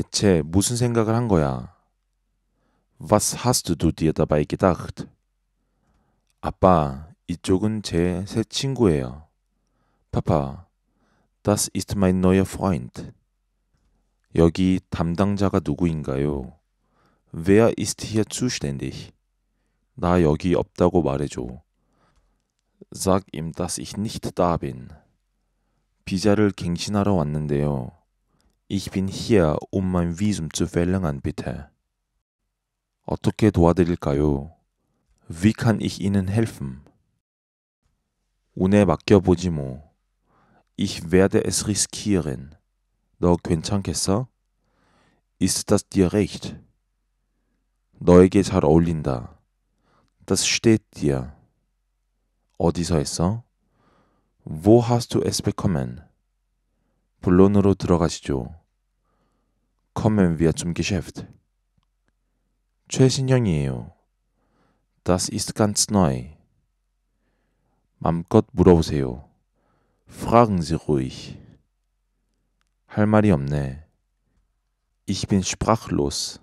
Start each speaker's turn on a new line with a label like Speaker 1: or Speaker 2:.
Speaker 1: 대체 무슨 생각을 한 거야? Was hast du dir dabei gedacht? 아빠, 이쪽은 제 새 친구예요. Papa, das ist mein neuer Freund. 여기 담당자가 누구인가요? Wer ist hier zuständig? 나 여기 없다고 말해줘. Sag ihm, dass ich nicht da bin. 비자를 갱신하러 왔는데요. Ich bin hier, um mein Visum zu verlängern, bitte. 어떻게 도와드릴까요? Wie kann ich Ihnen helfen? 운에 맡겨보지 뭐. Ich werde es riskieren. 너 괜찮겠어? Ist das dir recht? 너에게 잘 어울린다. Das steht dir. 어디서 했어? Wo hast du es bekommen? 본론으로 들어가시죠. Kommen wir zum Geschäft. 최신형이에요. Das ist ganz neu. 맘껏 물어보세요. Fragen Sie ruhig. 할 말이 없네. Ich bin sprachlos.